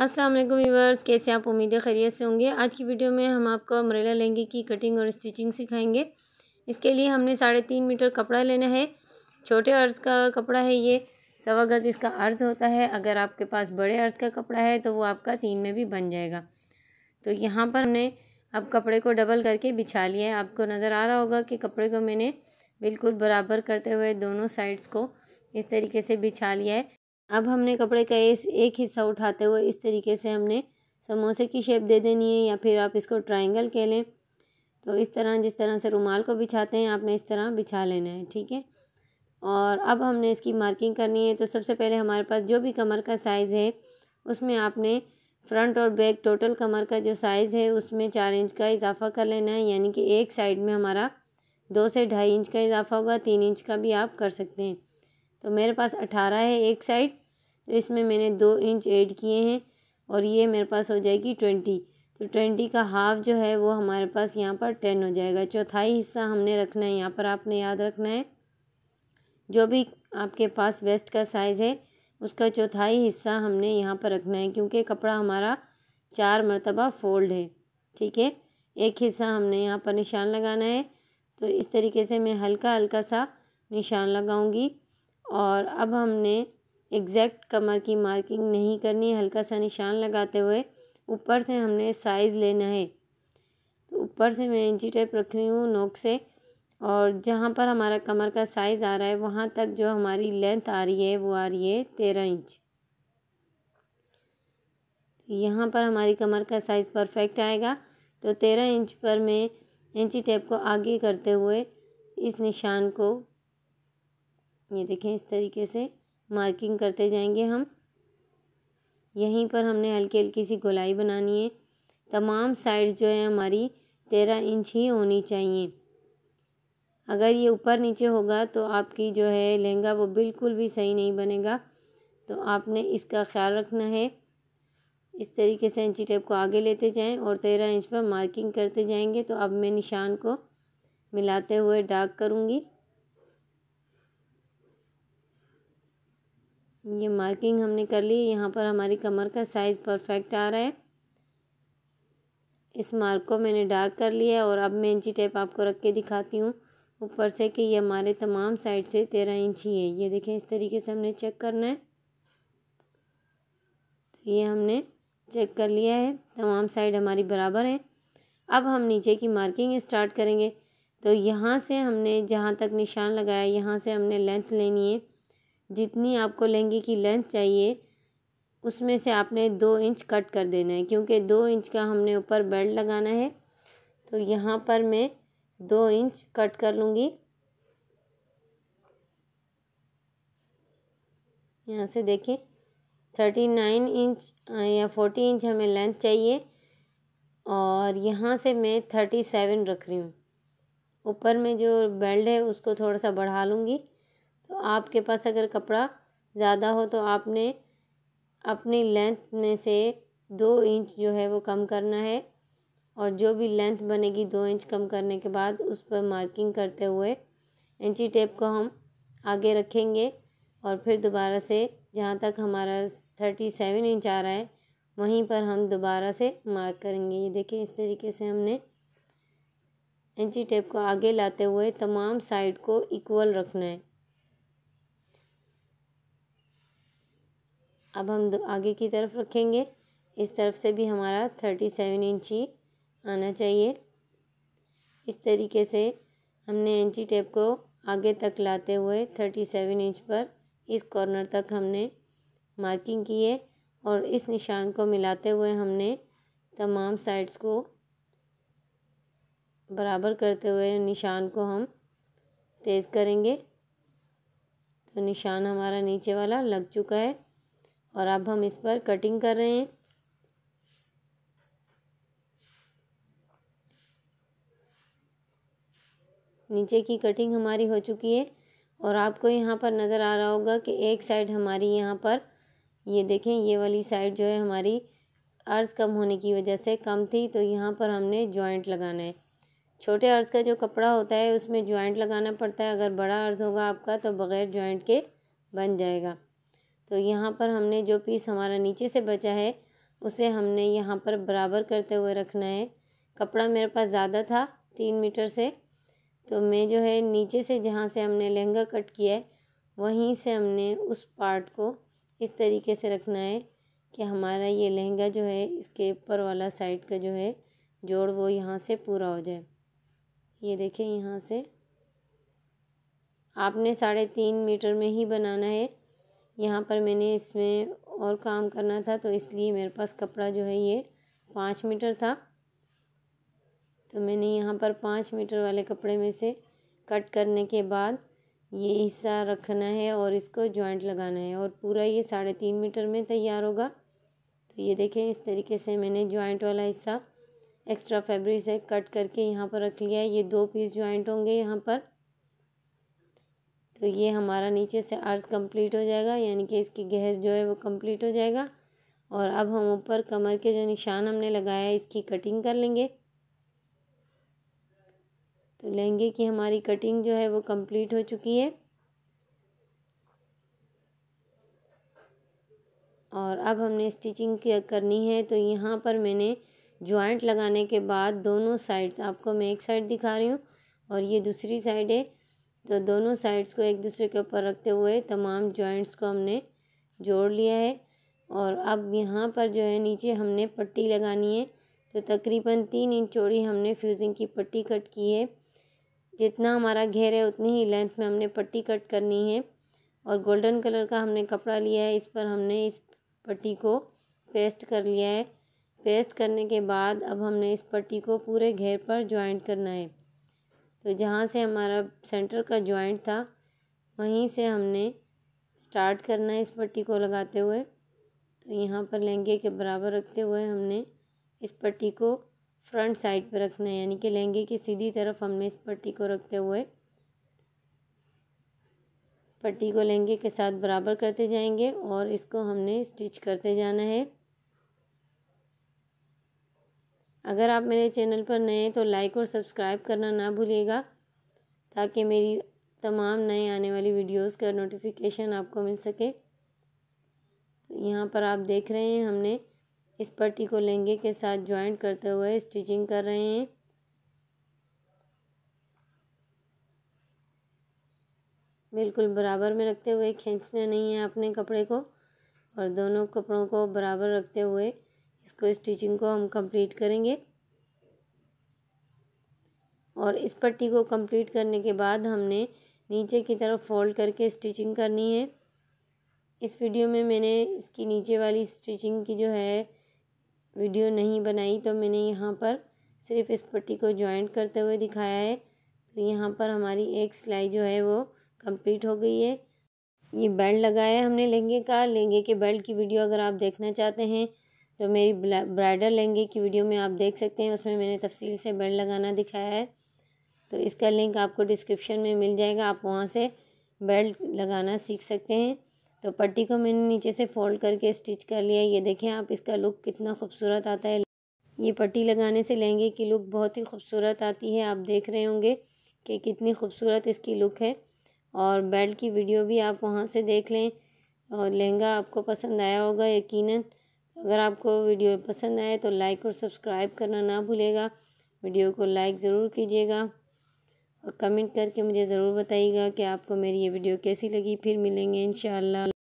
अस्सलाम वालेकुम व्यूवर्स कैसे आप उम्मीद खैरियत से होंगे आज की वीडियो में हम आपको अम्ब्रेला लहंगे की कटिंग और स्टिचिंग सिखाएंगे इसके लिए हमने साढ़े तीन मीटर कपड़ा लेना है छोटे अर्ज़ का कपड़ा है ये सवा गज़ इसका अर्ज़ होता है अगर आपके पास बड़े अर्ज़ का कपड़ा है तो वो आपका तीन में भी बन जाएगा तो यहाँ पर हमने अब कपड़े को डबल करके बिछा लिया है आपको नज़र आ रहा होगा कि कपड़े को मैंने बिल्कुल बराबर करते हुए दोनों साइड्स को इस तरीके से बिछा लिया है अब हमने कपड़े का इस एक हिस्सा उठाते हुए इस तरीके से हमने समोसे की शेप दे देनी है या फिर आप इसको ट्राइंगल कह लें तो इस तरह जिस तरह से रुमाल को बिछाते हैं आपने इस तरह बिछा लेना है ठीक है और अब हमने इसकी मार्किंग करनी है तो सबसे पहले हमारे पास जो भी कमर का साइज़ है उसमें आपने फ्रंट और बैक टोटल कमर का जो साइज़ है उसमें चार इंच का इजाफा कर लेना है यानी कि एक साइड में हमारा दो से ढाई इंच का इजाफा होगा तीन इंच का भी आप कर सकते हैं तो मेरे पास अठारह है एक साइड तो इसमें मैंने दो इंच ऐड किए हैं और ये मेरे पास हो जाएगी ट्वेंटी तो ट्वेंटी का हाफ़ जो है वो हमारे पास यहाँ पर टेन हो जाएगा चौथाई हिस्सा हमने रखना है यहाँ पर आपने याद रखना है जो भी आपके पास वेस्ट का साइज़ है उसका चौथाई हिस्सा हमने यहाँ पर रखना है क्योंकि कपड़ा हमारा चार मरतबा फोल्ड है ठीक है एक हिस्सा हमने यहाँ पर निशान लगाना है तो इस तरीके से मैं हल्का हल्का सा निशान लगाऊंगी और अब हमने एग्ज़ैक्ट कमर की मार्किंग नहीं करनी है हल्का सा निशान लगाते हुए ऊपर से हमने साइज़ लेना है तो ऊपर से मैं इंची टेप रख रही हूँ नोक से और जहाँ पर हमारा कमर का साइज़ आ रहा है वहाँ तक जो हमारी लेंथ आ रही है वो आ रही है तेरह इंच तो यहाँ पर हमारी कमर का साइज़ परफेक्ट आएगा तो तेरह इंच पर मैं इंची टेप को आगे करते हुए इस निशान को ये देखें इस तरीके से मार्किंग करते जाएंगे हम यहीं पर हमने हल्की हल्की सी गोलाई बनानी है तमाम साइड्स जो है हमारी तेरह इंच ही होनी चाहिए अगर ये ऊपर नीचे होगा तो आपकी जो है लहंगा वो बिल्कुल भी सही नहीं बनेगा तो आपने इसका ख्याल रखना है इस तरीके से इंची टेप को आगे लेते जाएं और तेरह इंच पर मार्किंग करते जाएंगे तो अब मैं निशान को मिलाते हुए डार्क करूँगी ये मार्किंग हमने कर ली यहाँ पर हमारी कमर का साइज़ परफेक्ट आ रहा है इस मार्क को मैंने डार्क कर लिया है और अब मैं इंची टेप आपको रख के दिखाती हूँ ऊपर से कि ये हमारे तमाम साइड से तेरह इंच ही है ये देखें इस तरीके से हमने चेक करना है तो ये हमने चेक कर लिया है तमाम साइड हमारी बराबर है अब हम नीचे की मार्किंग स्टार्ट करेंगे तो यहाँ से हमने जहाँ तक निशान लगाया यहाँ से हमने लेंथ लेनी है जितनी आपको लहंगे की लेंथ चाहिए उसमें से आपने दो इंच कट कर देना है क्योंकि दो इंच का हमने ऊपर बेल्ट लगाना है तो यहाँ पर मैं दो इंच कट कर लूँगी यहाँ से देखें थर्टी नाइन इंच या फोर्टी इंच हमें लेंथ चाहिए और यहाँ से मैं थर्टी सेवन रख रही हूँ ऊपर में जो बेल्ट है उसको थोड़ा सा बढ़ा लूँगी तो आपके पास अगर कपड़ा ज़्यादा हो तो आपने अपनी लेंथ में से दो इंच जो है वो कम करना है और जो भी लेंथ बनेगी दो इंच कम करने के बाद उस पर मार्किंग करते हुए इंची टेप को हम आगे रखेंगे और फिर दोबारा से जहाँ तक हमारा थर्टी सेवन इंच आ रहा है वहीं पर हम दोबारा से मार्क करेंगे ये देखिए इस तरीके से हमने इंची टेप को आगे लाते हुए तमाम साइड को इक्वल रखना है अब हम आगे की तरफ रखेंगे इस तरफ से भी हमारा थर्टी सेवन इंची आना चाहिए इस तरीके से हमने एंची टेप को आगे तक लाते हुए थर्टी सेवन इंच पर इस कॉर्नर तक हमने मार्किंग की है और इस निशान को मिलाते हुए हमने तमाम साइड्स को बराबर करते हुए निशान को हम तेज़ करेंगे तो निशान हमारा नीचे वाला लग चुका है और अब हम इस पर कटिंग कर रहे हैं नीचे की कटिंग हमारी हो चुकी है और आपको यहाँ पर नज़र आ रहा होगा कि एक साइड हमारी यहाँ पर ये देखें ये वाली साइड जो है हमारी अर्ज़ कम होने की वजह से कम थी तो यहाँ पर हमने जॉइंट लगाना है छोटे अर्ज़ का जो कपड़ा होता है उसमें जॉइंट लगाना पड़ता है अगर बड़ा अर्ज़ होगा आपका तो बग़ैर जॉइंट के बन जाएगा तो यहाँ पर हमने जो पीस हमारा नीचे से बचा है उसे हमने यहाँ पर बराबर करते हुए रखना है कपड़ा मेरे पास ज़्यादा था तीन मीटर से तो मैं जो है नीचे से जहाँ से हमने लहंगा कट किया है वहीं से हमने उस पार्ट को इस तरीके से रखना है कि हमारा ये लहंगा जो है इसके ऊपर वाला साइड का जो है जोड़ वो यहाँ से पूरा हो जाए ये देखें यहाँ से आपने साढ़े तीन मीटर में ही बनाना है यहाँ पर मैंने इसमें और काम करना था तो इसलिए मेरे पास कपड़ा जो है ये पाँच मीटर था तो मैंने यहाँ पर पाँच मीटर वाले कपड़े में से कट करने के बाद ये हिस्सा रखना है और इसको जॉइंट लगाना है और पूरा ये साढ़े तीन मीटर में तैयार होगा तो ये देखें इस तरीके से मैंने जॉइंट वाला हिस्सा एक्स्ट्रा फैब्रिक से कट करके यहाँ पर रख लिया है ये दो पीस जॉइंट होंगे यहाँ पर तो ये हमारा नीचे से अर्ज कंप्लीट हो जाएगा यानी कि इसकी गहर जो है वो कंप्लीट हो जाएगा और अब हम ऊपर कमर के जो निशान हमने लगाया है इसकी कटिंग कर लेंगे तो लहंगे की हमारी कटिंग जो है वो कंप्लीट हो चुकी है और अब हमने स्टिचिंग करनी है तो यहाँ पर मैंने जॉइंट लगाने के बाद दोनों साइड्स आपको मैं एक साइड दिखा रही हूँ और ये दूसरी साइड है तो दोनों साइड्स को एक दूसरे के ऊपर रखते हुए तमाम जॉइंट्स को हमने जोड़ लिया है और अब यहाँ पर जो है नीचे हमने पट्टी लगानी है तो तकरीबन तीन इंच चौड़ी हमने फ्यूज़िंग की पट्टी कट की है जितना हमारा घेर है उतनी ही लेंथ में हमने पट्टी कट करनी है और गोल्डन कलर का हमने कपड़ा लिया है इस पर हमने इस पट्टी को पेस्ट कर लिया है पेस्ट करने के बाद अब हमने इस पट्टी को पूरे घेर पर ज्वाइंट करना है तो जहाँ से हमारा सेंटर का जॉइंट था वहीं से हमने स्टार्ट करना है इस पट्टी को लगाते हुए तो यहाँ पर लहंगे के बराबर रखते हुए हमने इस पट्टी को फ्रंट साइड पर रखना है यानी कि लहंगे की सीधी तरफ हमने इस पट्टी को रखते हुए पट्टी को लहंगे के साथ बराबर करते जाएंगे और इसको हमने स्टिच करते जाना है अगर आप मेरे चैनल पर नए हैं तो लाइक और सब्सक्राइब करना ना भूलिएगा ताकि मेरी तमाम नए आने वाली वीडियोस का नोटिफिकेशन आपको मिल सके तो यहाँ पर आप देख रहे हैं हमने इस पट्टी को लहंगे के साथ ज्वाइंट करते हुए स्टिचिंग कर रहे हैं बिल्कुल बराबर में रखते हुए खींचना नहीं है अपने कपड़े को और दोनों कपड़ों को बराबर रखते हुए इसको स्टिचिंग को हम कंप्लीट करेंगे और इस पट्टी को कंप्लीट करने के बाद हमने नीचे की तरफ फोल्ड करके स्टिचिंग करनी है इस वीडियो में मैंने इसकी नीचे वाली स्टिचिंग की जो है वीडियो नहीं बनाई तो मैंने यहाँ पर सिर्फ इस पट्टी को जॉइंट करते हुए दिखाया है तो यहाँ पर हमारी एक सिलाई जो है वो कंप्लीट हो गई है ये बेल्ट लगाया है हमने लहंगे का लहंगे के बेल्ट की वीडियो अगर आप देखना चाहते हैं जो तो मेरी ब्राइडल लहंगे की वीडियो में आप देख सकते हैं उसमें मैंने तफसील से बेल्ट लगाना दिखाया है तो इसका लिंक आपको डिस्क्रिप्शन में मिल जाएगा आप वहाँ से बेल्ट लगाना सीख सकते हैं तो पट्टी को मैंने नीचे से फोल्ड करके स्टिच कर लिया ये देखें आप इसका लुक कितना खूबसूरत आता है ये पट्टी लगाने से लहंगे की लुक बहुत ही खूबसूरत आती है आप देख रहे होंगे कि कितनी खूबसूरत इसकी लुक है और बेल्ट की वीडियो भी आप वहाँ से देख लें और लहंगा आपको पसंद आया होगा यकीनन अगर आपको वीडियो पसंद आए तो लाइक और सब्सक्राइब करना ना भूलेगा वीडियो को लाइक ज़रूर कीजिएगा और कमेंट करके मुझे ज़रूर बताइएगा कि आपको मेरी ये वीडियो कैसी लगी फिर मिलेंगे इन